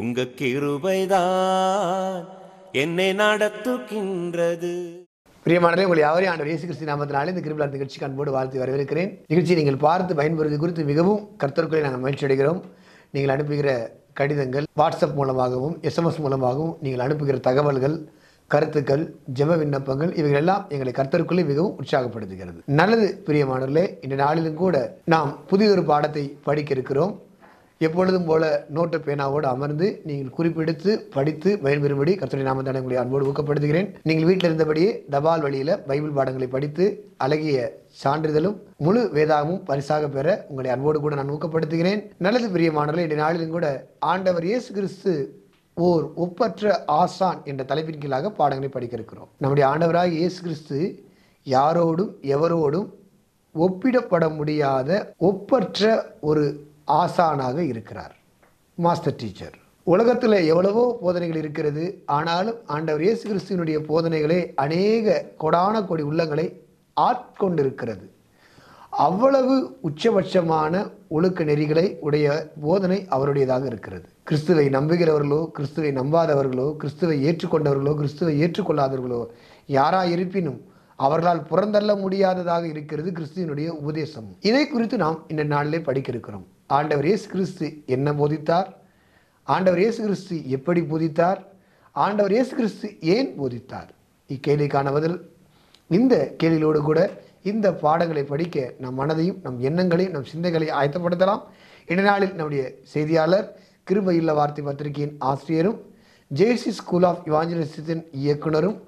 உங்க கிருபைதான் என்னை நடத்துகின்றது பிரியமானவர்களே உங்கள் யாவரையும் ஆண்டு இயேசு கிறிஸ்து நாமத்தினாலே இந்த கிரிபிலா நிகழ்ச்சி அன்போடு வாழ்த்து வரவேற்கிறேன் நிகழ்ச்சியை நீங்கள் பார்த்து பயன்படுவது குறித்து மிகவும் கர்த்தர்களை நாங்கள் முயற்சி அடைகிறோம் நீங்கள் அனுப்புகிற கடிதங்கள் வாட்ஸ்அப் மூலமாகவும் எஸ்எம்எஸ் மூலமாகவும் நீங்கள் அனுப்புகிற தகவல்கள் கருத்துக்கள் ஜெப விண்ணப்பங்கள் இவைகள் எல்லாம் எங்களை கர்த்தருக்குள்ளே மிகவும் உற்சாகப்படுத்துகிறது நல்லது பிரியமானவர்களே இந்த நாளிலும் கூட நாம் புதிய ஒரு பாடத்தை படிக்க இருக்கிறோம் எப்பொழுதும் போல நோட்டு பேனாவோடு அமர்ந்து நீங்கள் குறிப்பெடுத்து படித்து பயன்பெறும்படி கர்த்தரை நாமதான உங்களை அன்போடு ஊக்கப்படுத்துகிறேன் நீங்கள் வீட்டில் இருந்தபடியே தபால் வழியில் பைபிள் பாடங்களை படித்து அழகிய சான்றிதழும் முழு வேதாகமும் பரிசாக பெற உங்களை அன்போடு கூட நான் ஊக்கப்படுத்துகிறேன் நல்லது பிரியமானவர்கள் இன்றைய நாளிலும் கூட ஆண்டவர் இயேசு கிறிஸ்து ஓர் ஒப்பற்ற ஆசான் என்ற தலைப்பின் கீழாக பாடங்களை படிக்க இருக்கிறோம் நம்முடைய ஆண்டவராக இயேசு கிறிஸ்து யாரோடும் எவரோடும் ஒப்பிடப்பட முடியாத ஒப்பற்ற ஒரு ஆசானாக இருக்கிறார் மாஸ்டர் டீச்சர் உலகத்தில் எவ்வளவோ போதனைகள் இருக்கிறது ஆனாலும் ஆண்டவர் இயேசு கிறிஸ்துவனுடைய போதனைகளே அநேக கொடான கொடி உள்ளங்களை ஆட்கொண்டிருக்கிறது அவ்வளவு உச்சபட்சமான ஒழுக்க நெறிகளை உடைய போதனை அவருடையதாக இருக்கிறது கிறிஸ்துவை நம்புகிறவர்களோ கிறிஸ்துவை நம்பாதவர்களோ கிறிஸ்துவை ஏற்றுக்கொண்டவர்களோ கிறிஸ்துவை ஏற்றுக்கொள்ளாதவர்களோ யாராக இருப்பினும் அவர்களால் புறந்தள்ள முடியாததாக இருக்கிறது கிறிஸ்துவனுடைய உபதேசம் இதை குறித்து நாம் இந்த நாளிலே படிக்க இருக்கிறோம் ஆண்டவர் இயேசு கிறிஸ்து என்ன போதித்தார் ஆண்டவர் இயேசு கிறிஸ்து எப்படி போதித்தார் ஆண்டவர் இயேசு கிறிஸ்து ஏன் போதித்தார் இக்கேள்விக்கான பதில் இந்த கேள்விகளோடு கூட இந்த பாடங்களை படிக்க நம் மனதையும் நம் எண்ணங்களையும் நம் சிந்தைகளையும் ஆயத்தப்படுத்தலாம் இடைநாளில் நம்முடைய செய்தியாளர் கிருப இல்ல வார்த்தை பத்திரிகையின் ஆசிரியரும் ஜேசி ஸ்கூல் ஆஃப் இவாஞ்சலிசத்தின் இயக்குனரும்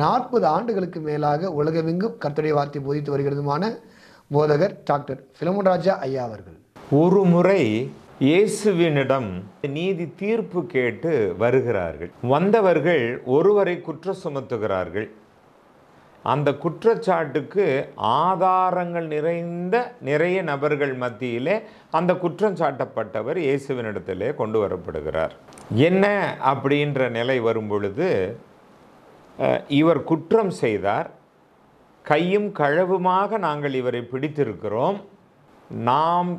நாற்பது ஆண்டுகளுக்கு மேலாக உலகமெங்கும் கர்த்தடைய வார்த்தை போதித்து வருகிறதுமான போதகர் டாக்டர் பிலமுன் ராஜா ஐயா அவர்கள் ஒரு முறை இயேசுவினிடம் நீதி தீர்ப்பு கேட்டு வருகிறார்கள் வந்தவர்கள் ஒருவரை குற்ற சுமத்துகிறார்கள் அந்த குற்றச்சாட்டுக்கு ஆதாரங்கள் நிறைந்த நிறைய நபர்கள் மத்தியிலே அந்த குற்றம் சாட்டப்பட்டவர் இயேசுவினிடத்திலே கொண்டு வரப்படுகிறார் என்ன அப்படின்ற நிலை வரும் பொழுது இவர் குற்றம் செய்தார் கையும் கழவுமாக நாங்கள் இவரை பிடித்திருக்கிறோம் நாம்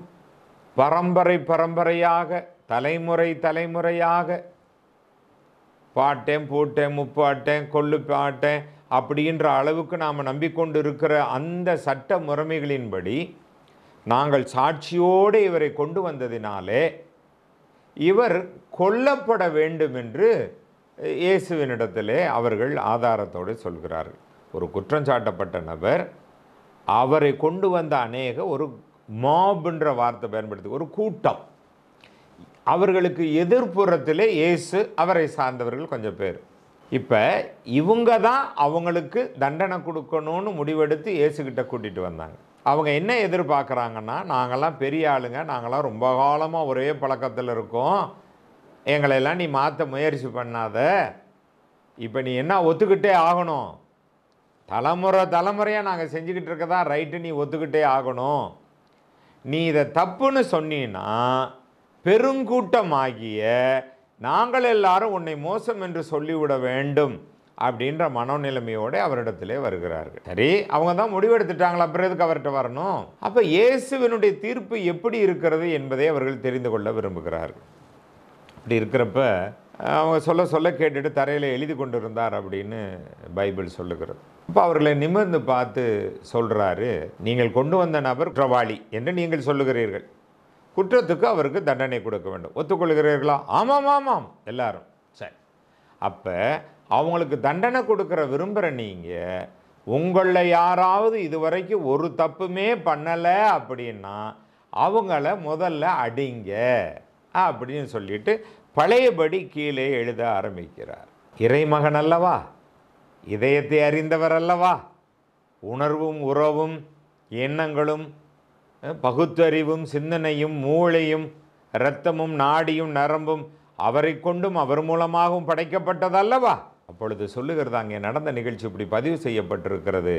பரம்பரை பரம்பரையாக தலைமுறை தலைமுறையாக பாட்டேன் பூட்டேன் முப்பாட்டேன் கொள்ளு பாட்டேன் அப்படின்ற அளவுக்கு நாம் நம்பிக்கொண்டு இருக்கிற அந்த சட்ட முறைமைகளின்படி நாங்கள் சாட்சியோடு இவரை கொண்டு வந்ததினாலே இவர் கொல்லப்பட வேண்டும் என்று இயேசுவினிடத்திலே அவர்கள் ஆதாரத்தோடு சொல்கிறார்கள் ஒரு குற்றம் சாட்டப்பட்ட நபர் அவரை கொண்டு வந்த அநேக ஒரு மாபுன்ற வார்த்தை பயன்படுத்தி ஒரு கூட்டம் அவர்களுக்கு எதிர்ப்புறத்திலே இயேசு அவரை சார்ந்தவர்கள் கொஞ்சம் பேர் இப்போ இவங்க தான் அவங்களுக்கு தண்டனை கொடுக்கணும்னு முடிவெடுத்து ஏசுக்கிட்ட கூட்டிகிட்டு வந்தாங்க அவங்க என்ன எதிர்பார்க்குறாங்கன்னா நாங்கள்லாம் பெரிய ஆளுங்க நாங்களாம் ரொம்ப காலமாக ஒரே பழக்கத்தில் இருக்கோம் எங்களையெல்லாம் நீ மாற்ற முயற்சி பண்ணாத இப்போ நீ என்ன ஒத்துக்கிட்டே ஆகணும் தலைமுறை தலைமுறையாக நாங்கள் செஞ்சுக்கிட்டு இருக்கதா ரைட்டு நீ ஒத்துக்கிட்டே ஆகணும் நீ இதை தப்புன்னு சொன்னீன்னா பெருங்கூட்டமாகிய நாங்கள் எல்லாரும் உன்னை மோசம் என்று சொல்லிவிட வேண்டும் அப்படின்ற மனோநிலைமையோடு அவரிடத்திலே வருகிறார்கள் சரி அவங்க தான் முடிவெடுத்துட்டாங்களா அப்புறம் எதுக்கு அவர்கிட்ட வரணும் அப்போ இயேசுவினுடைய தீர்ப்பு எப்படி இருக்கிறது என்பதை அவர்கள் தெரிந்து கொள்ள விரும்புகிறார்கள் அப்படி இருக்கிறப்ப அவங்க சொல்ல சொல்ல கேட்டுட்டு தரையில் எழுதி கொண்டு இருந்தார் அப்படின்னு பைபிள் சொல்லுகிறது அப்போ அவர்களை நிமிர்ந்து பார்த்து சொல்கிறாரு நீங்கள் கொண்டு வந்த நபர் குற்றவாளி என்று நீங்கள் சொல்லுகிறீர்கள் குற்றத்துக்கு அவருக்கு தண்டனை கொடுக்க வேண்டும் ஒத்துக்கொள்கிறீர்களா ஆமாம் ஆமாம் எல்லாரும் சரி அப்போ அவங்களுக்கு தண்டனை கொடுக்குற விரும்புகிற நீங்கள் உங்களில் யாராவது இதுவரைக்கும் ஒரு தப்புமே பண்ணலை அப்படின்னா அவங்கள முதல்ல அடிங்க அப்படின்னு சொல்லிட்டு பழையபடி கீழே எழுத ஆரம்பிக்கிறார் இறைமகன் அல்லவா இதயத்தை அறிந்தவர் அல்லவா உணர்வும் உறவும் எண்ணங்களும் பகுத்தறிவும் சிந்தனையும் மூளையும் இரத்தமும் நாடியும் நரம்பும் அவரை கொண்டும் அவர் மூலமாகவும் படைக்கப்பட்டதல்லவா அப்பொழுது சொல்லுகிறது அங்கே நடந்த நிகழ்ச்சி இப்படி பதிவு செய்யப்பட்டிருக்கிறது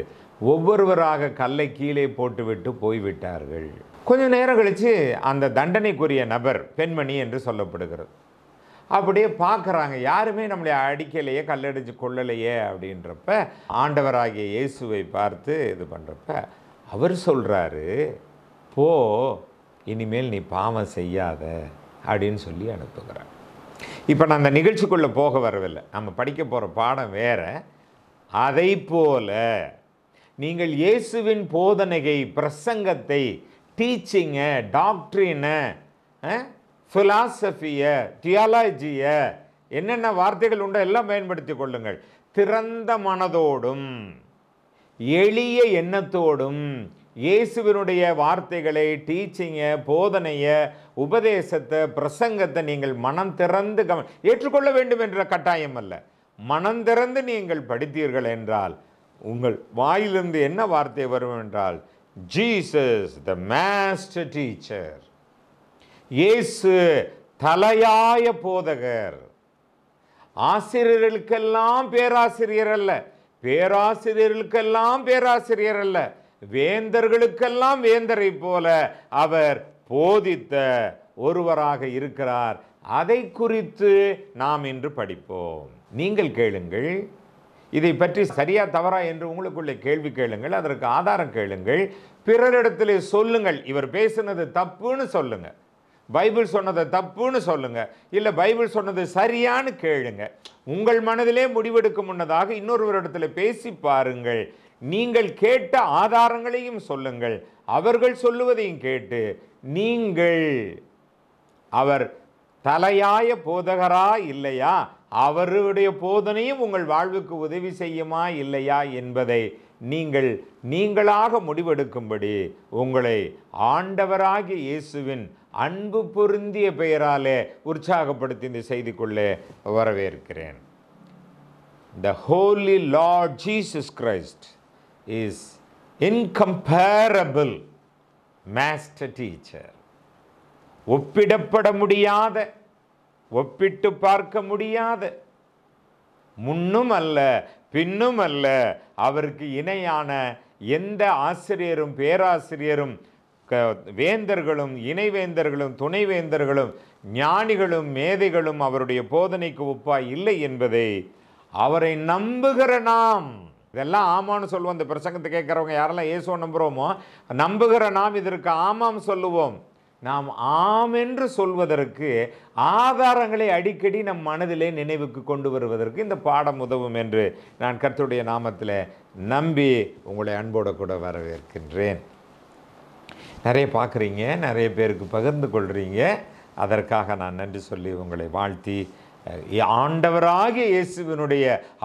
ஒவ்வொருவராக கல்லை கீழே போட்டுவிட்டு போய்விட்டார்கள் கொஞ்சம் நேரம் கழித்து அந்த தண்டனைக்குரிய நபர் பெண்மணி என்று சொல்லப்படுகிறது அப்படியே பார்க்குறாங்க யாருமே நம்மளை அடிக்கலையே கல்லடிச்சு கொள்ளலையே அப்படின்றப்ப ஆண்டவராகிய இயேசுவை பார்த்து இது பண்ணுறப்ப அவர் சொல்கிறாரு போ இனிமேல் நீ பாவம் செய்யாத அப்படின்னு சொல்லி அனுப்புகிறார் இப்போ நான் அந்த நிகழ்ச்சிக்குள்ளே போக வரவில்லை நம்ம படிக்க போகிற பாடம் வேறு அதை போல நீங்கள் இயேசுவின் போதனையை பிரசங்கத்தை டீச்சிங்கை டாக்டரினை ஃபிலாசபியை தியாலஜியை என்னென்ன வார்த்தைகள் உண்டோ எல்லாம் பயன்படுத்தி கொள்ளுங்கள் திறந்த மனதோடும் எளிய எண்ணத்தோடும் இயேசுவினுடைய வார்த்தைகளை டீச்சிங்கை போதனையை உபதேசத்தை பிரசங்கத்தை நீங்கள் மனம் திறந்து கவ ஏற்றுக்கொள்ள வேண்டும் என்ற கட்டாயம் அல்ல மனம் திறந்து நீங்கள் படித்தீர்கள் என்றால் உங்கள் வாயிலிருந்து என்ன வார்த்தை வரும் என்றால் ஜீசஸ் த மேஸ்டர் டீச்சர் இயேசு தலையாய போதகர் ஆசிரியர்களுக்கெல்லாம் பேராசிரியர் அல்ல பேராசிரியர்களுக்கெல்லாம் பேராசிரியர் அல்ல வேந்தர்களுக்கெல்லாம் வேந்தரை போல அவர் போதித்த ஒருவராக இருக்கிறார் அதை குறித்து நாம் இன்று படிப்போம் நீங்கள் கேளுங்கள் இதை பற்றி சரியா தவறா என்று உங்களுக்குள்ளே கேள்வி கேளுங்கள் அதற்கு ஆதாரம் கேளுங்கள் பிறரிடத்திலே சொல்லுங்கள் இவர் பேசுனது தப்புன்னு சொல்லுங்கள் பைபிள் சொன்னதை தப்புன்னு சொல்லுங்கள் இல்லை பைபிள் சொன்னது சரியான்னு கேளுங்க உங்கள் மனதிலே முடிவெடுக்கும் முன்னதாக இன்னொருவரிடத்தில் பேசி பாருங்கள் நீங்கள் கேட்ட ஆதாரங்களையும் சொல்லுங்கள் அவர்கள் சொல்லுவதையும் கேட்டு நீங்கள் அவர் தலையாய போதகரா இல்லையா அவருடைய போதனையும் உங்கள் வாழ்வுக்கு உதவி செய்யுமா இல்லையா என்பதை நீங்கள் நீங்களாக முடிவெடுக்கும்படி உங்களை ஆண்டவராகிய இயேசுவின் அன்பு பொருந்திய பெயராலே உற்சாகப்படுத்தி இந்த செய்திக்குள்ளே வரவேற்கிறேன் the holy lord Jesus Christ is incomparable master teacher ஒப்பிடப்பட முடியாத ஒப்பிட்டு பார்க்க முடியாத முன்னும் அல்ல பின்னும் அல்ல அவருக்கு இணையான எந்த ஆசிரியரும் பேராசிரியரும் வேந்தர்களும் இணைவேந்தர்களும் துணைவேந்தர்களும் ஞானிகளும் மேதைகளும் அவருடைய போதனைக்கு ஒப்பாய் இல்லை என்பதை அவரை நம்புகிற நாம் இதெல்லாம் ஆமான்னு சொல்லுவோம் அந்த பிரசங்கத்தை கேட்குறவங்க யாரெல்லாம் ஏசோ நம்புகிறோமோ நம்புகிற நாம் இதற்கு ஆமாம் சொல்லுவோம் நாம் ஆம் என்று சொல்வதற்கு ஆதாரங்களை அடிக்கடி நம் மனதிலே நினைவுக்கு கொண்டு வருவதற்கு இந்த பாடம் உதவும் என்று நான் கருத்துடைய நாமத்தில் நம்பி உங்களை அன்போடு கூட வரவேற்கின்றேன் நிறைய பார்க்குறீங்க நிறைய பேருக்கு பகிர்ந்து கொள்கிறீங்க அதற்காக நான் நன்றி சொல்லி உங்களை வாழ்த்தி ஆண்டவராகிய இயேசுவினுடைய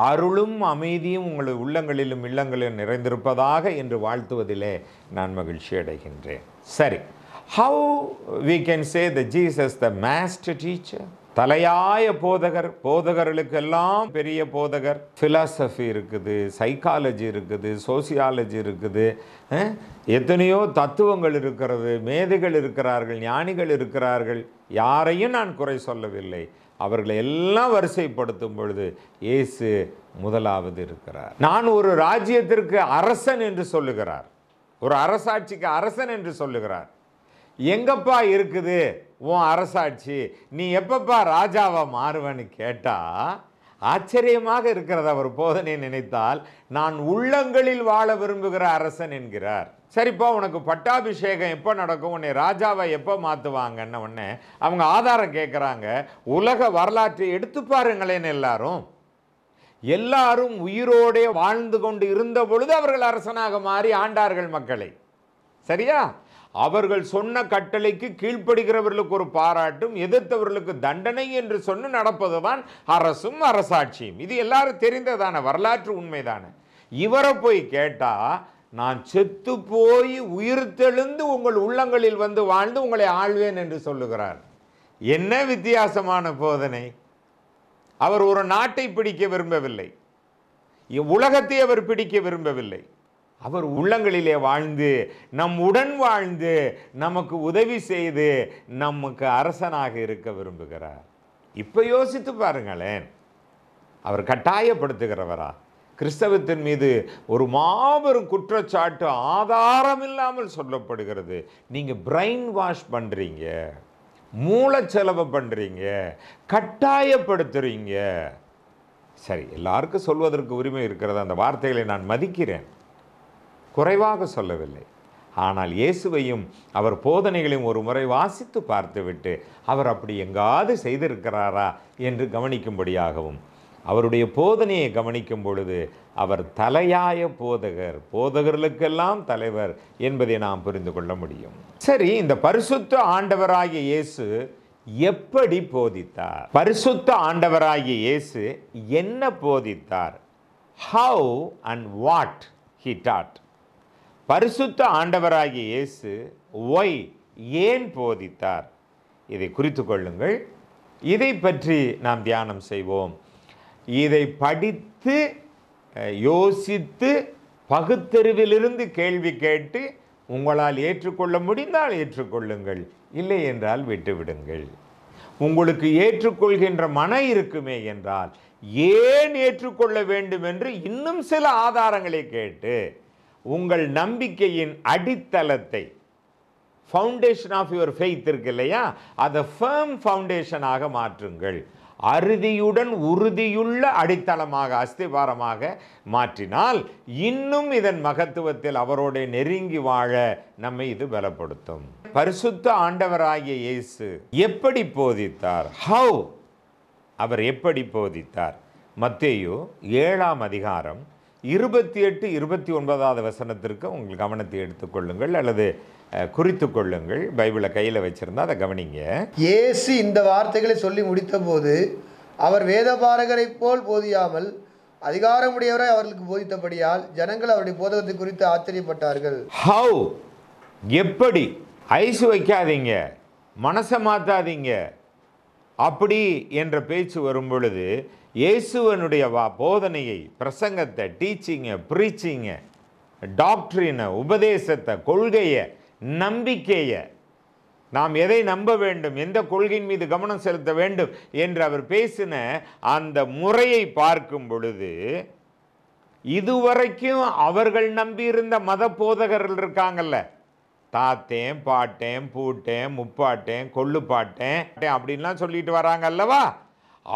அருளும் அமைதியும் உங்கள் உள்ளங்களிலும் இல்லங்களிலும் நிறைந்திருப்பதாக என்று வாழ்த்துவதிலே நான் மகிழ்ச்சி அடைகின்றேன் சரி how we can say the Jesus the master teacher தலையாய போதகர் போதகர்களுக்கெல்லாம் பெரிய போதகர் ஃபிலாசபி இருக்குது சைக்காலஜி இருக்குது சோசியாலஜி இருக்குது எத்தனையோ தத்துவங்கள் இருக்கிறது மேதைகள் இருக்கிறார்கள் ஞானிகள் இருக்கிறார்கள் யாரையும் நான் குறை சொல்லவில்லை அவர்களை எல்லாம் வரிசைப்படுத்தும் பொழுது இயேசு முதலாவது இருக்கிறார் நான் ஒரு ராஜ்யத்திற்கு அரசன் என்று சொல்லுகிறார் ஒரு அரசாட்சிக்கு அரசன் என்று சொல்லுகிறார் எங்கப்பா இருக்குது உன் அரசாட்சி நீ எப்பப்பா ராஜாவை மாறுவேன்னு கேட்டால் ஆச்சரியமாக இருக்கிறது அவர் போதனை நினைத்தால் நான் உள்ளங்களில் வாழ விரும்புகிற அரசன் என்கிறார் சரிப்பா உனக்கு பட்டாபிஷேகம் எப்போ நடக்கும் உன்னை ராஜாவை எப்போ மாற்றுவாங்கன்ன உடனே அவங்க ஆதாரம் கேட்குறாங்க உலக வரலாற்றை எடுத்து பாருங்களேன் எல்லாரும் எல்லாரும் உயிரோடே வாழ்ந்து கொண்டு இருந்த பொழுது அவர்கள் அரசனாக மாறி ஆண்டார்கள் மக்களை சரியா அவர்கள் சொன்ன கட்டளைக்கு கீழ்ப்படுகிறவர்களுக்கு ஒரு பாராட்டும் எதிர்த்தவர்களுக்கு தண்டனை என்று சொன்னு நடப்பதுதான் அரசும் அரசாட்சியும் இது எல்லாரும் தெரிந்ததான வரலாற்று உண்மைதானே இவரை போய் கேட்டா நான் செத்து போய் உயிர் தெழுந்து உங்கள் உள்ளங்களில் வந்து வாழ்ந்து உங்களை ஆழ்வேன் என்று சொல்லுகிறார் என்ன வித்தியாசமான போதனை அவர் ஒரு நாட்டை பிடிக்க விரும்பவில்லை உலகத்தை அவர் பிடிக்க விரும்பவில்லை அவர் உள்ளங்களிலே வாழ்ந்து நம் உடன் வாழ்ந்து நமக்கு உதவி செய்து நமக்கு அரசனாக இருக்க விரும்புகிறார் இப்போ யோசித்து பாருங்களேன் அவர் கட்டாயப்படுத்துகிறவரா கிறிஸ்தவத்தின் மீது ஒரு மாபெரும் குற்றச்சாட்டு ஆதாரம் இல்லாமல் சொல்லப்படுகிறது நீங்கள் பிரெயின் வாஷ் பண்ணுறீங்க மூளைச்செலவு பண்ணுறீங்க கட்டாயப்படுத்துகிறீங்க சரி எல்லாருக்கும் சொல்வதற்கு உரிமை இருக்கிறது அந்த வார்த்தைகளை நான் மதிக்கிறேன் குறைவாக சொல்லவில்லை ஆனால் இயேசுவையும் அவர் போதனைகளையும் ஒரு முறை வாசித்து பார்த்துவிட்டு அவர் அப்படி எங்காவது செய்திருக்கிறாரா என்று கவனிக்கும்படியாகவும் அவருடைய போதனையை கவனிக்கும் பொழுது அவர் தலையாய போதகர் போதகர்களுக்கெல்லாம் தலைவர் என்பதை நாம் புரிந்து கொள்ள முடியும் சரி இந்த பரிசுத்த ஆண்டவராகிய இயேசு எப்படி போதித்தார் பரிசுத்த ஆண்டவராகிய இயேசு என்ன போதித்தார் how and what he taught பரிசுத்த ஆண்டவராகிய இயேசு ஒய் ஏன் போதித்தார் இதை குறித்து கொள்ளுங்கள் இதை பற்றி நாம் தியானம் செய்வோம் இதை படித்து யோசித்து பகுத்தறிவிலிருந்து கேள்வி கேட்டு உங்களால் ஏற்றுக்கொள்ள முடிந்தால் ஏற்றுக்கொள்ளுங்கள் இல்லை என்றால் விட்டுவிடுங்கள் உங்களுக்கு ஏற்றுக்கொள்கின்ற மன இருக்குமே என்றால் ஏன் ஏற்றுக்கொள்ள வேண்டும் என்று இன்னும் சில ஆதாரங்களை கேட்டு உங்கள் நம்பிக்கையின் அடித்தளத்தை ஃபவுண்டேஷன் ஆஃப் யுவர் ஃபெய்த் இருக்கு இல்லையா அதை ஃபேம் ஃபவுண்டேஷனாக மாற்றுங்கள் அறுதியுடன் உறுதியுள்ள அடித்தளமாக அஸ்திபாரமாக மாற்றினால் இன்னும் இதன் மகத்துவத்தில் அவரோட நெருங்கி வாழ நம்மை இது பலப்படுத்தும் பரிசுத்த ஆண்டவராகிய இயேசு எப்படி போதித்தார் ஹவு அவர் எப்படி போதித்தார் மத்தேயோ ஏழாம் அதிகாரம் இருபத்தி எட்டு இருபத்தி ஒன்பதாவது வசனத்திற்கு உங்கள் கவனத்தை எடுத்துக்கொள்ளுங்கள் அல்லது குறித்து கொள்ளுங்கள் பைபிளை கையில் வச்சுருந்தா அதை கவனிங்க ஏசு இந்த வார்த்தைகளை சொல்லி முடித்தபோது அவர் வேதபாரகரைப் போல் போதியாமல் அதிகாரமுடையவரை அவர்களுக்கு போதித்தபடியால் ஜனங்கள் அவருடைய போதகத்தை குறித்து ஆச்சரியப்பட்டார்கள் ஹவு எப்படி ஐசு வைக்காதீங்க மனசை மாற்றாதீங்க அப்படி என்ற பேச்சு வரும் பொழுது இயேசுவனுடைய வா போதனையை பிரசங்கத்தை டீச்சிங்கை ப்ரீச்சிங்கை டாக்டரினை உபதேசத்தை கொள்கையை நம்பிக்கையை நாம் எதை நம்ப வேண்டும் எந்த கொள்கையின் மீது கவனம் செலுத்த வேண்டும் என்று அவர் பேசின அந்த முறையை பார்க்கும் பொழுது இதுவரைக்கும் அவர்கள் நம்பியிருந்த மத போதகர்கள் இருக்காங்கல்ல தாத்தேன் பாட்டேன் பூட்டேன் முப்பாட்டேன் கொள்ளு பாட்டேன் அப்படின்லாம் சொல்லிட்டு வராங்க அல்லவா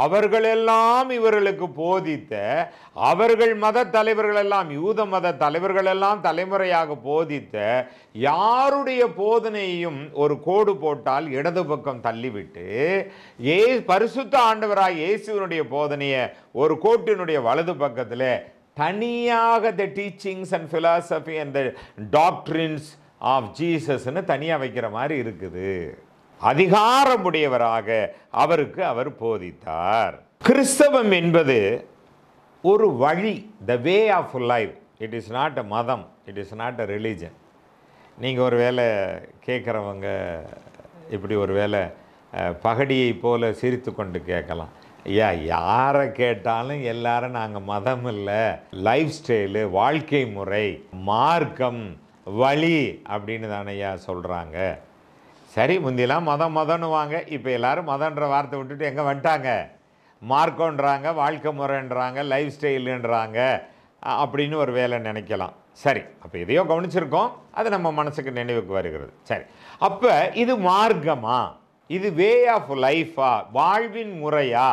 அவர்களெல்லாம் இவர்களுக்கு போதித்த அவர்கள் மத தலைவர்களெல்லாம் யூத மத தலைவர்களெல்லாம் தலைமுறையாக போதித்த யாருடைய போதனையையும் ஒரு கோடு போட்டால் இடது பக்கம் தள்ளிவிட்டு ஏ பரிசுத்த ஆண்டவராக இயேசுவனுடைய போதனையை ஒரு கோட்டினுடைய வலது பக்கத்தில் தனியாக the teachings and philosophy and the doctrines of ஜீசஸ்ன்னு தனியாக வைக்கிற மாதிரி இருக்குது அதிகாரமுடையவராக அவருக்கு அவர் போதித்தார் கிறிஸ்தவம் என்பது ஒரு வழி the way of life it is not a மதம் it is not a religion நீங்கள் ஒரு வேலை கேட்குறவங்க இப்படி ஒரு வேலை பகடியை போல் சிரித்து கொண்டு கேட்கலாம் ஐயா யாரை கேட்டாலும் எல்லாரும் நாங்கள் மதம் இல்லை லைஃப் ஸ்டைலு வாழ்க்கை முறை மார்க்கம் வழி அப்படின்னு தானே ஐயா சொல்கிறாங்க சரி முந்திலாம் மதம் வாங்க இப்போ எல்லோரும் மதன்ற வார்த்தை விட்டுட்டு எங்கே வந்துட்டாங்க மார்க்கோன்றாங்க வாழ்க்கை முறைன்றாங்க லைஃப் ஸ்டைலுன்றாங்க அப்படின்னு ஒரு வேலை நினைக்கலாம் சரி அப்போ எதையோ கவனிச்சிருக்கோம் அது நம்ம மனசுக்கு நினைவுக்கு வருகிறது சரி அப்போ இது மார்க்கமா இது வே ஆஃப் லைஃபா வாழ்வின் முறையா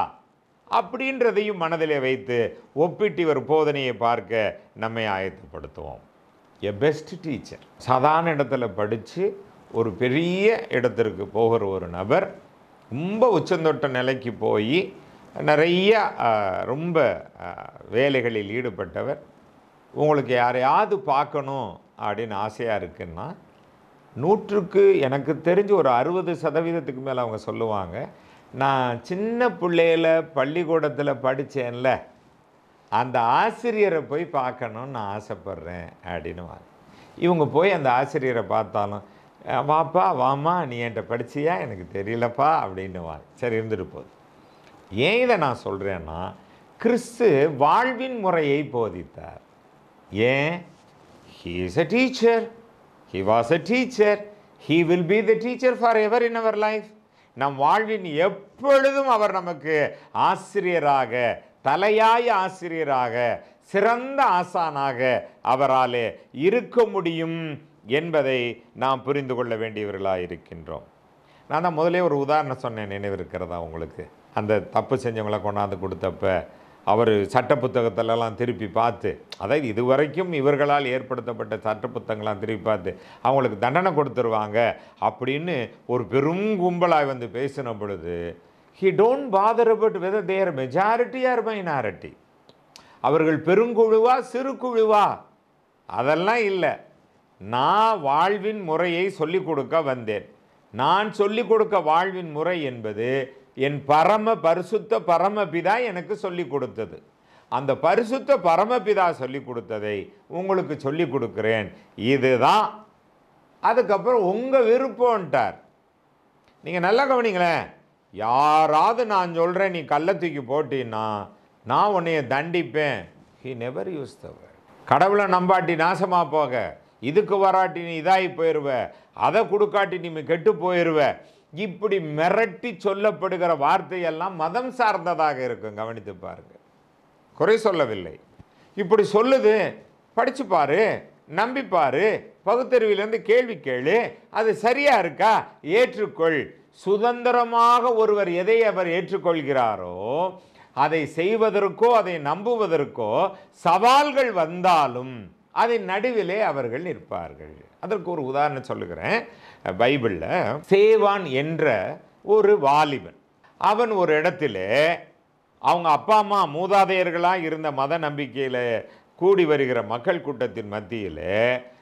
அப்படின்றதையும் மனதில் வைத்து ஒப்பிட்டு ஒரு போதனையை பார்க்க நம்மை ஆயத்தப்படுத்துவோம் எ பெஸ்ட் டீச்சர் சாதாரண இடத்துல படித்து ஒரு பெரிய இடத்திற்கு போகிற ஒரு நபர் ரொம்ப உச்சந்தொட்ட நிலைக்கு போய் நிறையா ரொம்ப வேலைகளில் ஈடுபட்டவர் உங்களுக்கு யாரையாவது பார்க்கணும் அப்படின்னு ஆசையாக இருக்குன்னா நூற்றுக்கு எனக்கு தெரிஞ்சு ஒரு அறுபது சதவீதத்துக்கு மேலே அவங்க சொல்லுவாங்க நான் சின்ன பிள்ளையில் பள்ளிக்கூடத்தில் படித்தேன்ல அந்த ஆசிரியரை போய் பார்க்கணுன்னு நான் ஆசைப்பட்றேன் அப்படின்னு இவங்க போய் அந்த ஆசிரியரை பார்த்தாலும் வாப்பா வாமா நீ என்கிட்ட படிச்சியா எனக்கு தெரியலப்பா அப்படின்னுவார் சரி இருந்துட்டு போகுது ஏன் இதை நான் சொல்கிறேன்னா கிறிஸ்து வாழ்வின் முறையை போதித்தார் ஏன் he is a teacher he was a teacher he will be the teacher forever in our life நம் வாழ்வின் எப்பொழுதும் அவர் நமக்கு ஆசிரியராக தலையாய ஆசிரியராக சிறந்த ஆசானாக அவராலே இருக்க முடியும் என்பதை நாம் புரிந்து கொள்ள வேண்டியவர்களாக இருக்கின்றோம் நான் தான் முதலே ஒரு உதாரணம் சொன்னேன் நினைவு இருக்கிறதா உங்களுக்கு அந்த தப்பு செஞ்சவங்களை கொண்டாந்து கொடுத்தப்ப அவர் சட்ட புத்தகத்திலலாம் திருப்பி பார்த்து அதாவது இதுவரைக்கும் இவர்களால் ஏற்படுத்தப்பட்ட சட்ட புத்தகங்களாம் திருப்பி பார்த்து அவங்களுக்கு தண்டனை கொடுத்துருவாங்க அப்படின்னு ஒரு பெரும் கும்பலாக வந்து பேசின பொழுது he don't bother about whether they're majority or minority அவர்கள் பெருங்குழுவா சிறு குழுவா அதெல்லாம் இல்லை நான் வாழ்வின் முறையை சொல்லிக் கொடுக்க வந்தேன் நான் சொல்லிக் கொடுக்க வாழ்வின் முறை என்பது என் பரம பரிசுத்த பரமபிதா எனக்கு சொல்லி கொடுத்தது அந்த பரிசுத்த பரமபிதா சொல்லி கொடுத்ததை உங்களுக்கு சொல்லி கொடுக்குறேன் இதுதான் அதுக்கப்புறம் உங்கள் விருப்பம்ட்டார் நீங்கள் நல்லா கவனிங்களேன் யாராவது நான் சொல்கிறேன் நீ கல்லை தூக்கி போட்டின்னா நான் உன்னைய தண்டிப்பேன் ஹி நெவர் யூஸ் தவர் கடவுளை நம்பாட்டி நாசமாக போக இதுக்கு வராட்டி நீ இதாகி போயிடுவ அதை கொடுக்காட்டி நீ கெட்டு போயிடுவ இப்படி மிரட்டி சொல்லப்படுகிற வார்த்தையெல்லாம் மதம் சார்ந்ததாக இருக்கும் கவனித்து பாருங்க குறை சொல்லவில்லை இப்படி சொல்லுது படித்து பாரு நம்பிப்பாரு பகுத்தறிவிலேருந்து கேள்வி கேளு அது சரியாக இருக்கா ஏற்றுக்கொள் சுதந்திரமாக ஒருவர் எதை அவர் ஏற்றுக்கொள்கிறாரோ அதை செய்வதற்கோ அதை நம்புவதற்கோ சவால்கள் வந்தாலும் அதன் நடுவிலே அவர்கள் நிற்பார்கள் அதற்கு ஒரு உதாரணம் சொல்லுகிறேன் பைபிளில் சேவான் என்ற ஒரு வாலிபன் அவன் ஒரு இடத்துல அவங்க அப்பா அம்மா மூதாதையர்களாக இருந்த மத நம்பிக்கையில் கூடி வருகிற மக்கள் கூட்டத்தின் மத்தியில்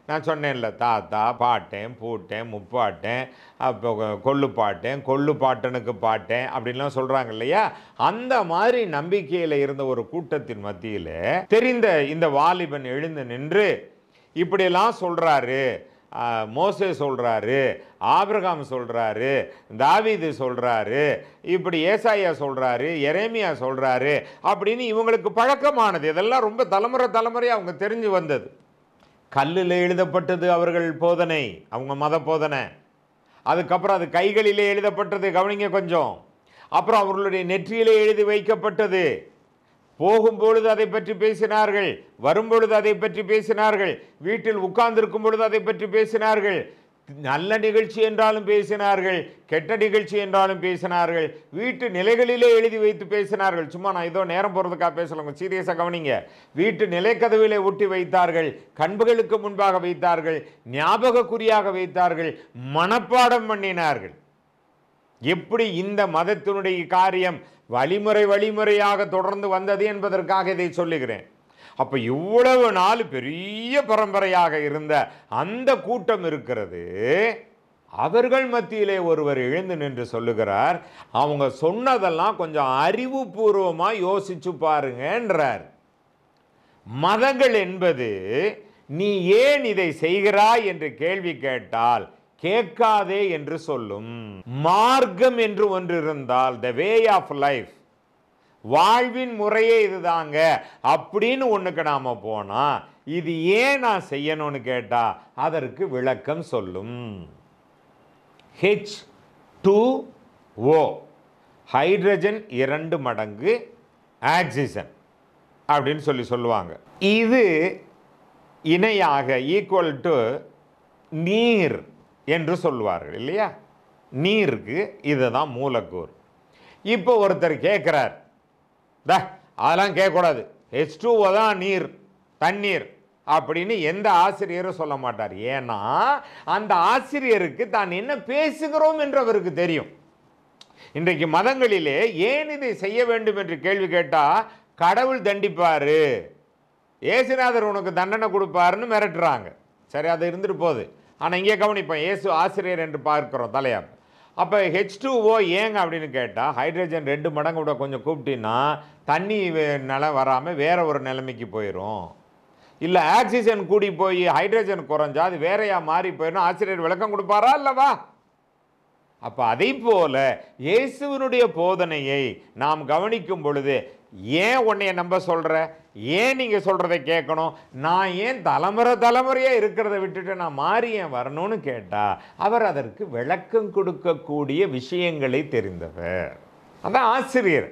நான் சொன்னேன்ல தாத்தா பாட்டேன் பூட்டேன் முப்பாட்டேன் அப்போ கொள்ளு பாட்டேன் கொள்ளு பாட்டனுக்கு பாட்டேன் அப்படின்லாம் சொல்கிறாங்க இல்லையா அந்த மாதிரி நம்பிக்கையில் இருந்த ஒரு கூட்டத்தின் மத்தியில் தெரிந்த இந்த வாலிபன் எழுந்து நின்று இப்படியெல்லாம் சொல்கிறாரு மோசே சொல்கிறாரு ஆபிரகாம் சொல்கிறாரு தாவிது சொல்கிறாரு இப்படி ஏசாயா சொல்கிறாரு எரேமியா சொல்கிறாரு அப்படின்னு இவங்களுக்கு பழக்கமானது இதெல்லாம் ரொம்ப தலைமுறை தலைமுறையாக அவங்க தெரிஞ்சு வந்தது கல்லில் எழுதப்பட்டது அவர்கள் போதனை அவங்க மத போதனை அதுக்கப்புறம் அது கைகளிலே எழுதப்பட்டது கவனிங்க கொஞ்சம் அப்புறம் அவர்களுடைய நெற்றியிலே எழுதி வைக்கப்பட்டது போகும்பொழுது அதை பற்றி பேசினார்கள் வரும்பொழுது அதை பற்றி பேசினார்கள் வீட்டில் உட்கார்ந்திருக்கும் பொழுது அதை பற்றி பேசினார்கள் நல்ல நிகழ்ச்சி என்றாலும் பேசினார்கள் கெட்ட நிகழ்ச்சி என்றாலும் பேசினார்கள் வீட்டு நிலைகளிலே எழுதி வைத்து பேசினார்கள் சும்மா நான் ஏதோ நேரம் போகிறதுக்காக பேசலங்க சீரியஸாக கவனிங்க வீட்டு நிலைக்கதவிலே ஒட்டி வைத்தார்கள் கண்புகளுக்கு முன்பாக வைத்தார்கள் ஞாபகக்குறியாக வைத்தார்கள் மனப்பாடம் பண்ணினார்கள் எப்படி இந்த மதத்தினுடைய காரியம் வழிமுறை வழிமுறையாக தொடர்ந்து வந்தது என்பதற்காக இதை சொல்லுகிறேன் அப்போ இவ்வளவு நாள் பெரிய பரம்பரையாக இருந்த அந்த கூட்டம் இருக்கிறது அவர்கள் மத்தியிலே ஒருவர் எழுந்து நின்று சொல்லுகிறார் அவங்க சொன்னதெல்லாம் கொஞ்சம் அறிவுபூர்வமாக யோசிச்சு பாருங்கன்றார் மதங்கள் என்பது நீ ஏன் இதை செய்கிறாய் என்று கேள்வி கேட்டால் கேட்காதே என்று சொல்லும் மார்க்கம் என்று ஒன்று இருந்தால் த வே ஆஃப் லைஃப் வாழ்வின் முறையே இதுதாங்க அப்படின்னு ஒன்றுக்கு நாம் போனால் இது ஏன் நான் செய்யணும்னு கேட்டால் அதற்கு விளக்கம் சொல்லும் ஹெச் டூ ஓ ஹைட்ரஜன் இரண்டு மடங்கு ஆக்சிஜன் அப்படின்னு சொல்லி சொல்லுவாங்க இது இணையாக ஈக்குவல் டு நீர் என்று சொல்லுவார்கள் இல்லையா நீருக்கு இதுதான் மூலக்கூறு இப்போ ஒருத்தர் கேட்குறார் அதெல்லாம் கேட்கக்கூடாது ஹெச் டூஓ தான் நீர் தண்ணீர் அப்படின்னு எந்த ஆசிரியரும் சொல்ல மாட்டார் ஏன்னா அந்த ஆசிரியருக்கு தான் என்ன பேசுகிறோம் என்று அவருக்கு தெரியும் இன்றைக்கு மதங்களிலே ஏன் இதை செய்ய வேண்டும் என்று கேள்வி கேட்டால் கடவுள் தண்டிப்பார் ஏசுநாதர் உனக்கு தண்டனை கொடுப்பாருன்னு மிரட்டுறாங்க சரி அது இருந்துட்டு போகுது ஆனால் இங்கே கவனிப்பேன் ஏசு ஆசிரியர் என்று பார்க்குறோம் தலையார் அப்போ ஹெச் டூ ஓ ஏங்க அப்படின்னு கேட்டால் ஹைட்ரஜன் ரெண்டு மடங்கு கூட கொஞ்சம் கூப்பிட்டின்னா தண்ணி நிலை வராமல் வேறு ஒரு நிலைமைக்கு போயிடும் இல்லை ஆக்சிஜன் கூடி போய் ஹைட்ரஜன் குறைஞ்சா அது வேறையா மாறி போயிடும் ஆசிரியர் விளக்கம் கொடுப்பாரா இல்லவா அப்போ அதை போல இயேசுவனுடைய போதனையை நாம் கவனிக்கும் பொழுது ஏன் உன்னைய நம்ப சொல்கிற ஏன் நீங்கள் சொல்கிறத கேட்கணும் நான் ஏன் தலைமுறை தலைமுறையாக இருக்கிறத விட்டுட்டு நான் மாறி ஏன் வரணும்னு கேட்டால் அவர் அதற்கு விளக்கம் கொடுக்கக்கூடிய விஷயங்களை தெரிந்தவர் அதான் ஆசிரியர்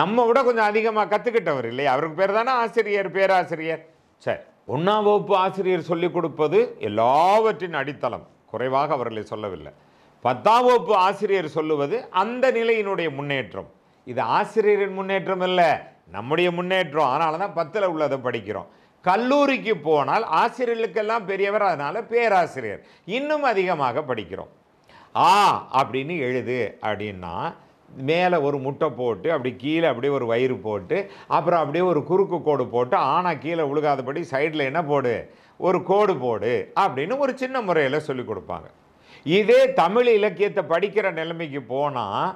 நம்ம விட கொஞ்சம் அதிகமாக கற்றுக்கிட்டவர் இல்லை அவருக்கு பேர் தானே ஆசிரியர் பேராசிரியர் சரி ஒன்றாம் வகுப்பு ஆசிரியர் சொல்லிக் கொடுப்பது எல்லாவற்றின் அடித்தளம் குறைவாக அவர்களை சொல்லவில்லை பத்தாம் வகுப்பு ஆசிரியர் சொல்லுவது அந்த நிலையினுடைய முன்னேற்றம் இது ஆசிரியரின் முன்னேற்றம் இல்லை நம்முடைய முன்னேற்றம் அதனால தான் பத்தில் உள்ளதை படிக்கிறோம் கல்லூரிக்கு போனால் ஆசிரியர்களுக்கெல்லாம் பெரியவர் அதனால் பேராசிரியர் இன்னும் அதிகமாக படிக்கிறோம் ஆ அப்படின்னு எழுது அப்படின்னா மேலே ஒரு முட்டை போட்டு அப்படி கீழே அப்படியே ஒரு வயிறு போட்டு அப்புறம் அப்படியே ஒரு குறுக்கு கோடு போட்டு ஆனால் கீழே விழுகாதபடி சைடில் என்ன போடு ஒரு கோடு போடு அப்படின்னு ஒரு சின்ன முறையில் சொல்லி கொடுப்பாங்க இதே தமிழ் இலக்கியத்தை படிக்கிற நிலைமைக்கு போனால்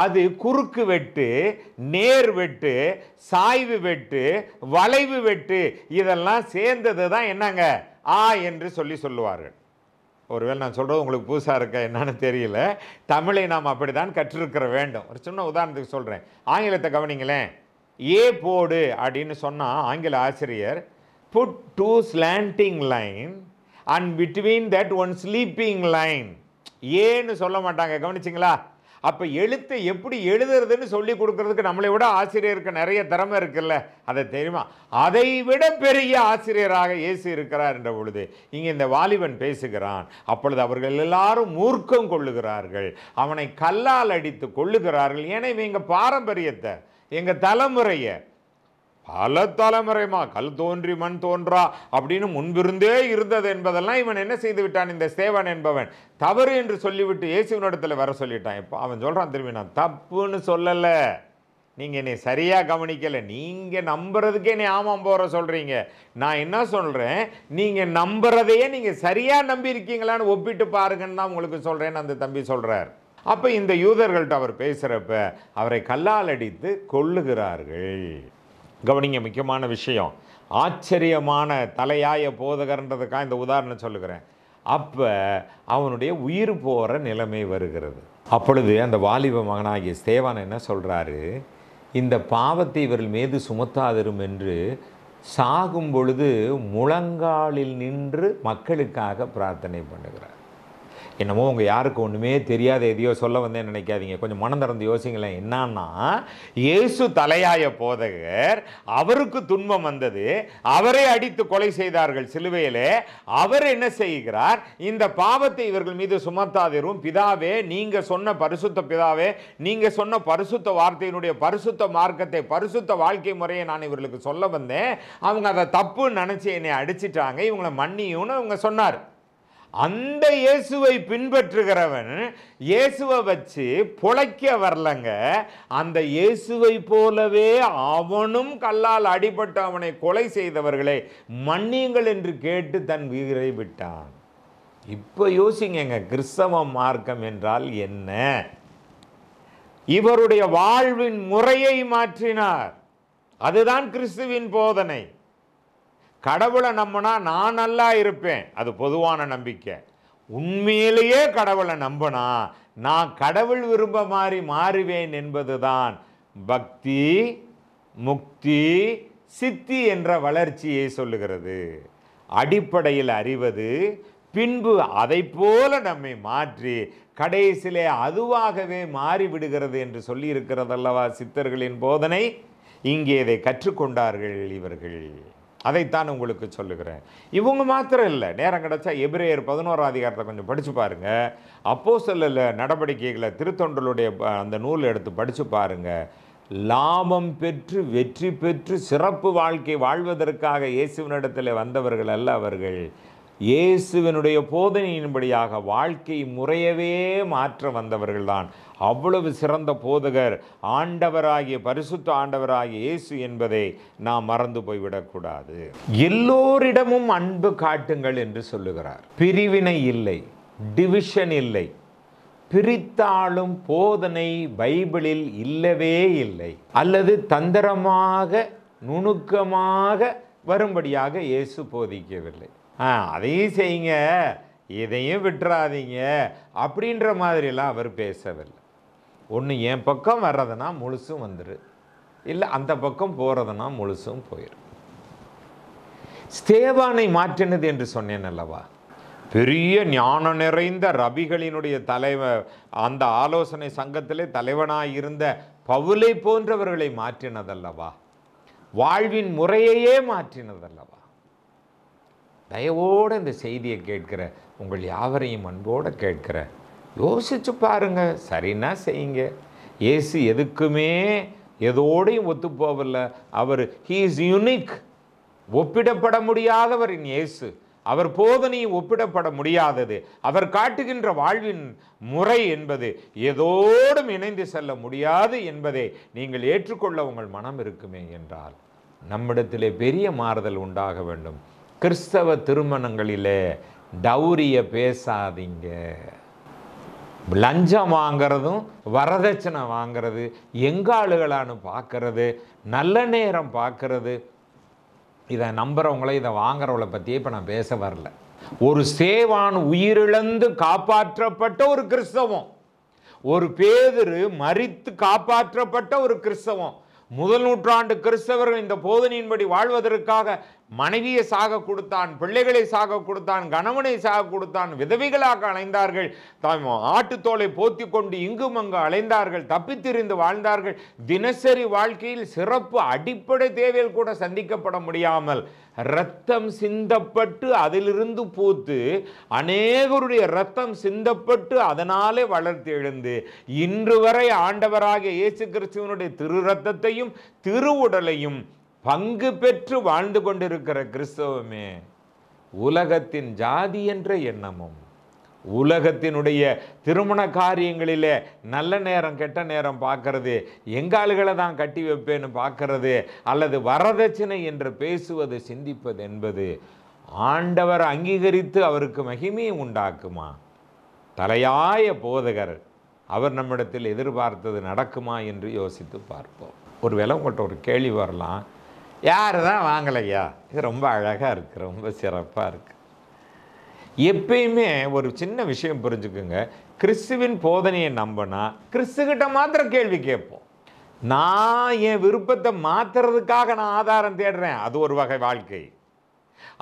அது குறுக்கு வெட்டு நேர் வெட்டு சாய்வு வெட்டு வளைவு வெட்டு இதெல்லாம் சேர்ந்தது தான் என்னங்க ஆ என்று சொல்லி சொல்லுவார்கள் ஒருவேளை நான் சொல்கிறது உங்களுக்கு புதுசாக இருக்க என்னன்னு தெரியல தமிழை நாம் அப்படி தான் கற்றிருக்கிற வேண்டும் ஒரு சின்ன உதாரணத்துக்கு சொல்கிறேன் ஆங்கிலத்தை கவனிங்களேன் ஏ போடு அப்படின்னு சொன்னால் ஆங்கில ஆசிரியர் put two slanting line and between that one sleeping line ஏன்னு சொல்ல மாட்டாங்க கவனிச்சிங்களா அப்போ எழுத்தை எப்படி எழுதுறதுன்னு சொல்லி கொடுக்கறதுக்கு நம்மளை விட ஆசிரியருக்கு நிறைய திறமை இருக்குல்ல அதை தெரியுமா அதை விட பெரிய ஆசிரியராக இயேசு இருக்கிறார் என்ற பொழுது இங்கே இந்த வாலிபன் பேசுகிறான் அப்பொழுது அவர்கள் எல்லாரும் மூர்க்கம் கொள்ளுகிறார்கள் அவனை கல்லால் அடித்து கொள்ளுகிறார்கள் ஏன்னா இவங்க பாரம்பரியத்தை எங்கள் தலைமுறையை பல தலைமுறைமா கல் தோன்றி மண் தோன்றா அப்படின்னு முன்பிருந்தே இருந்தது என்பதெல்லாம் இவன் என்ன செய்து விட்டான் இந்த சேவன் என்பவன் தவறு என்று சொல்லிவிட்டு இயேசுவனிடத்தில் வர சொல்லிட்டான் இப்போ அவன் சொல்கிறான் திரும்பி நான் தப்புன்னு சொல்லலை நீங்கள் என்னை சரியாக கவனிக்கலை நீங்கள் நம்புறதுக்கே என்னை ஆமாம் போகிற சொல்கிறீங்க நான் என்ன சொல்கிறேன் நீங்கள் நம்புறதையே நீங்கள் சரியாக நம்பியிருக்கீங்களான்னு ஒப்பிட்டு பாருங்கன்னு தான் உங்களுக்கு சொல்கிறேன்னு அந்த தம்பி சொல்கிறார் அப்போ இந்த யூதர்கள்ட்ட அவர் பேசுகிறப்ப அவரை கல்லால் அடித்து கொள்ளுகிறார்கள் கவனிங்க முக்கியமான விஷயம் ஆச்சரியமான தலையாய போதகர்ன்றதுக்காக இந்த உதாரணம் சொல்லுகிறேன் அப்போ அவனுடைய உயிர் போகிற நிலைமை வருகிறது அப்பொழுது அந்த வாலிப மகனாகிய ஸ்தேவான் என்ன சொல்கிறாரு இந்த பாவத்தை இவர்கள் மீது சுமத்தாதரும் என்று சாகும் பொழுது முழங்காலில் நின்று மக்களுக்காக பிரார்த்தனை பண்ணுகிறார் என்னமோ உங்கள் யாருக்கு ஒன்றுமே தெரியாத எதையோ சொல்ல வந்தேன் நினைக்காதீங்க கொஞ்சம் மனம் திறந்து யோசிங்களேன் என்னன்னா இயேசு தலையாய போதகர் அவருக்கு துன்பம் வந்தது அவரை அடித்து கொலை செய்தார்கள் சிலுவையிலே அவர் என்ன செய்கிறார் இந்த பாவத்தை இவர்கள் மீது சுமத்தாதிரும் பிதாவே நீங்கள் சொன்ன பரிசுத்த பிதாவே நீங்கள் சொன்ன பரிசுத்த வார்த்தையினுடைய பரிசுத்த மார்க்கத்தை பரிசுத்த வாழ்க்கை முறையை நான் இவர்களுக்கு சொல்ல வந்தேன் அவங்க அதை தப்புன்னு நினச்சி என்னை அடிச்சிட்டாங்க இவங்களை மன்னியும்னு அவங்க சொன்னார் அந்த இயேசுவை பின்பற்றுகிறவன் இயேசுவை வச்சு புழைக்க வரலங்க அந்த இயேசுவை போலவே அவனும் கல்லால் அடிபட்டு அவனை கொலை செய்தவர்களை மன்னியுங்கள் என்று கேட்டு தன் உயிரை விட்டான் இப்போ யோசிங்க கிறிஸ்தவ மார்க்கம் என்றால் என்ன இவருடைய வாழ்வின் முறையை மாற்றினார் அதுதான் கிறிஸ்துவின் போதனை கடவுளை நம்பினா நான் நல்லா இருப்பேன் அது பொதுவான நம்பிக்கை உண்மையிலேயே கடவுளை நம்பினா நான் கடவுள் விரும்ப மாதிரி மாறுவேன் என்பதுதான் பக்தி முக்தி சித்தி என்ற வளர்ச்சியை சொல்லுகிறது அடிப்படையில் அறிவது பின்பு அதை போல நம்மை மாற்றி கடைசியிலே அதுவாகவே மாறிவிடுகிறது என்று சொல்லி இருக்கிறதல்லவா சித்தர்களின் போதனை இங்கே இதை கற்றுக்கொண்டார்கள் இவர்கள் அதைத்தான் உங்களுக்கு சொல்லுகிறேன் இவங்க மாத்திரம் இல்லை நேரம் கிடச்சா எபிரேயர் பதினோரா அதிகாரத்தை கொஞ்சம் படித்து பாருங்கள் அப்போ சொல்லல நடவடிக்கைகளை திருத்தொண்டலுடைய அந்த நூல் எடுத்து படித்து பாருங்கள் லாபம் பெற்று வெற்றி பெற்று சிறப்பு வாழ்க்கை வாழ்வதற்காக இயேசுவினிடத்தில் வந்தவர்கள் அல்ல அவர்கள் இயேசுவினுடைய போதனையின்படியாக வாழ்க்கை முறையவே மாற்ற வந்தவர்கள்தான் அவ்வளவு சிறந்த போதகர் ஆண்டவராகிய பரிசுத்த ஆண்டவராகிய இயேசு என்பதை நாம் மறந்து போய்விடக்கூடாது எல்லோரிடமும் அன்பு காட்டுங்கள் என்று சொல்லுகிறார் பிரிவினை இல்லை டிவிஷன் இல்லை பிரித்தாலும் போதனை பைபிளில் இல்லவே இல்லை அல்லது தந்திரமாக நுணுக்கமாக வரும்படியாக இயேசு போதிக்கவில்லை அதையும் செய்யுங்க இதையும் விட்டுறாதீங்க அப்படின்ற மாதிரிலாம் அவர் பேசவில்லை ஒன்று என் பக்கம் வர்றதுனா முழுசும் வந்துடு இல்லை அந்த பக்கம் போகிறதுனா முழுசும் போயிடும் ஸ்தேவானை மாற்றினது என்று சொன்னேன் அல்லவா பெரிய ஞானம் நிறைந்த ரபிகளினுடைய தலைவர் அந்த ஆலோசனை சங்கத்திலே தலைவனாக இருந்த பவுலை போன்றவர்களை மாற்றினதல்லவா வாழ்வின் முறையையே மாற்றினதல்லவா தயவோடு இந்த செய்தியை கேட்கிற உங்கள் யாவரையும் அன்போடு கேட்கிற யோசித்து பாருங்கள் சரின்னா செய்யுங்க ஏசு எதுக்குமே எதோடையும் ஒத்து போகல அவர் ஹீ இஸ் யூனிக் ஒப்பிடப்பட முடியாதவரின் இயேசு அவர் போதனையும் ஒப்பிடப்பட முடியாதது அவர் காட்டுகின்ற வாழ்வின் முறை என்பது எதோடும் இணைந்து செல்ல முடியாது என்பதை நீங்கள் ஏற்றுக்கொள்ள உங்கள் மனம் இருக்குமே என்றால் நம்மிடத்திலே பெரிய மாறுதல் உண்டாக வேண்டும் கிறிஸ்தவ திருமணங்களிலே டௌரிய பேசாதீங்க லஞ்சம் வாங்கிறதும் வரதட்சணை வாங்கிறது எங்க ஆளுகளான்னு பார்க்கறது நல்ல நேரம் பார்க்கறது இதை நம்புகிறவங்கள இதை வாங்குறவளை பற்றியே இப்போ நான் பேச வரல ஒரு சேவான் உயிரிழந்து காப்பாற்றப்பட்ட ஒரு கிறிஸ்தவம் ஒரு பேதரு மறித்து காப்பாற்றப்பட்ட ஒரு கிறிஸ்தவம் முதல் நூற்றாண்டு கிறிஸ்தவர்கள் இந்த போதனையின்படி வாழ்வதற்காக மனைவியை சாக கொடுத்தான் பிள்ளைகளை சாக கொடுத்தான் கணவனை சாக கொடுத்தான் விதவைகளாக அலைந்தார்கள் தாம் ஆட்டுத்தோலை போத்தி கொண்டு இங்கும் அங்கு அலைந்தார்கள் தப்பித்திருந்து வாழ்ந்தார்கள் தினசரி வாழ்க்கையில் சிறப்பு அடிப்படை தேவையில் கூட சந்திக்கப்பட முடியாமல் ரத்தம் சிந்தப்பட்டு அதிலிருந்து பூத்து அநேகருடைய ரத்தம் சிந்தப்பட்டு அதனாலே வளர்த்து எழுந்து இன்று வரை ஆண்டவராக இயேசு கிறிஸ்துவனுடைய திரு ரத்தத்தையும் திரு உடலையும் பங்கு பெற்று வாழ்ந்து கொண்டிருக்கிற கிறிஸ்தவமே உலகத்தின் ஜாதி என்ற எண்ணமும் உலகத்தினுடைய திருமண காரியங்களிலே நல்ல நேரம் கெட்ட நேரம் பார்க்கறது எங்காளுகளை தான் கட்டி வைப்பேன்னு பார்க்கறது அல்லது வரதட்சணை என்று பேசுவது சிந்திப்பது என்பது ஆண்டவர் அங்கீகரித்து அவருக்கு மகிமையை உண்டாக்குமா தலையாய போதகர் அவர் நம்மிடத்தில் எதிர்பார்த்தது நடக்குமா என்று யோசித்து பார்ப்போம் ஒருவேளை உங்கள்கிட்ட ஒரு கேள்வி வரலாம் யார் தான் வாங்கலையா இது ரொம்ப அழகாக இருக்குது ரொம்ப சிறப்பாக இருக்குது எப்பயுமே ஒரு சின்ன விஷயம் புரிஞ்சுக்குங்க கிறிஸ்துவின் போதனையை நம்பினா கிறிஸ்துக்கிட்ட மாத்திரம் கேள்வி கேட்போம் நான் என் விருப்பத்தை மாற்றுறதுக்காக நான் ஆதாரம் தேடுறேன் அது ஒரு வகை வாழ்க்கை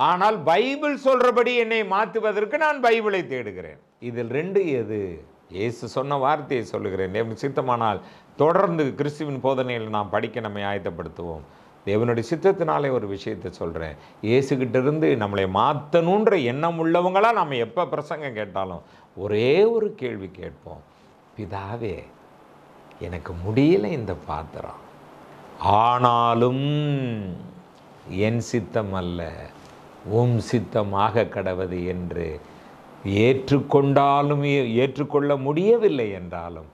ஆனால் பைபிள் சொல்கிறபடி என்னை மாற்றுவதற்கு நான் பைபிளை தேடுகிறேன் இதில் ரெண்டு எது இயேசு சொன்ன வார்த்தையை சொல்லுகிறேன் சித்தமானால் தொடர்ந்து கிறிஸ்துவின் போதனையில் நாம் படிக்க நம்மை ஆயத்தப்படுத்துவோம் தேவனுடைய சித்தத்தினாலே ஒரு விஷயத்தை சொல்கிறேன் இருந்து நம்மளை மாற்றணுன்ற எண்ணம் உள்ளவங்களாக நம்ம எப்போ பிரசங்கம் கேட்டாலும் ஒரே ஒரு கேள்வி கேட்போம் பிதாவே எனக்கு முடியல இந்த பாத்திரம் ஆனாலும் என் சித்தம் அல்ல உம் சித்தமாக கடவது என்று ஏற்றுக்கொண்டாலும் ஏற்றுக்கொள்ள முடியவில்லை என்றாலும்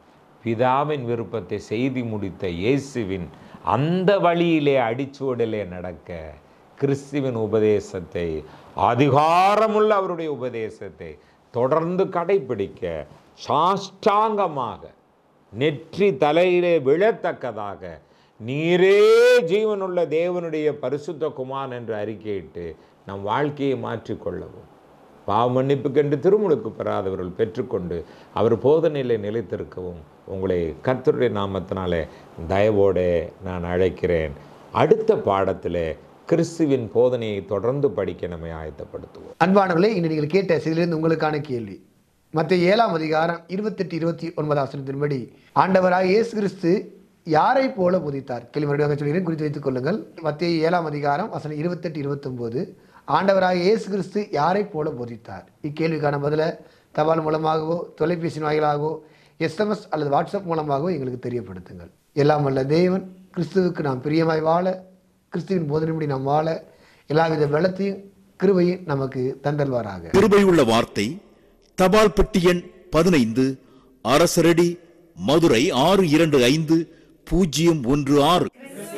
பிதாவின் விருப்பத்தை செய்தி முடித்த இயேசுவின் அந்த வழியிலே அடிச்சோடிலே நடக்க கிறிஸ்துவின் உபதேசத்தை அதிகாரமுள்ள அவருடைய உபதேசத்தை தொடர்ந்து கடைபிடிக்க சாஷ்டாங்கமாக நெற்றி தலையிலே விழத்தக்கதாக நீரே ஜீவனுள்ள தேவனுடைய பரிசுத்த குமார் என்று அறிக்கையிட்டு நம் வாழ்க்கையை மாற்றிக்கொள்ளவும் பாவ மன்னிப்புக்கென்று திருமுழுக்கு பெறாதவர்கள் பெற்றுக்கொண்டு அவர் போதனையில் நிலைத்திருக்கவும் உங்களை கர்த்தருடைய நாமத்தினாலே தயவோடு நான் அழைக்கிறேன் அடுத்த பாடத்தில் கிறிஸ்துவின் போதனையை தொடர்ந்து படிக்க நம்மை ஆயத்தப்படுத்துவோம் அன்பானவர்களே இன்று நீங்கள் கேட்ட சிதிலிருந்து உங்களுக்கான கேள்வி மற்ற ஏழாம் அதிகாரம் இருபத்தெட்டு இருபத்தி ஒன்பது சனத்தின்படி ஆண்டவராக இயேசு கிறிஸ்து யாரை போல புதித்தார் கேள்வி சொல்கிறேன் குறித்து வைத்துக் கொள்ளுங்கள் மத்திய ஏழாம் அதிகாரம் வசனம் இருபத்தெட்டு இருபத்தொம்போது ஆண்டவராக இயேசு கிறிஸ்து யாரை போல போதித்தார் இக்கேள்விக்கான பதில தபால் மூலமாகவோ தொலைபேசி வாயிலாகவோ எஸ்எம்எஸ் அல்லது வாட்ஸ்அப் மூலமாகவோ எங்களுக்கு தெரியப்படுத்துங்கள் எல்லாம் அல்ல தேவன் கிறிஸ்துவுக்கு நாம் பிரியமாய் வாழ கிறிஸ்துவின் போதனைப்படி நாம் வாழ எல்லாவித வெள்ளத்தையும் கிருபையும் நமக்கு தந்தல்வாராக கிருபை உள்ள வார்த்தை தபால் பெட்டி எண் பதினைந்து அரசரடி மதுரை ஆறு இரண்டு ஐந்து பூஜ்ஜியம் ஒன்று ஆறு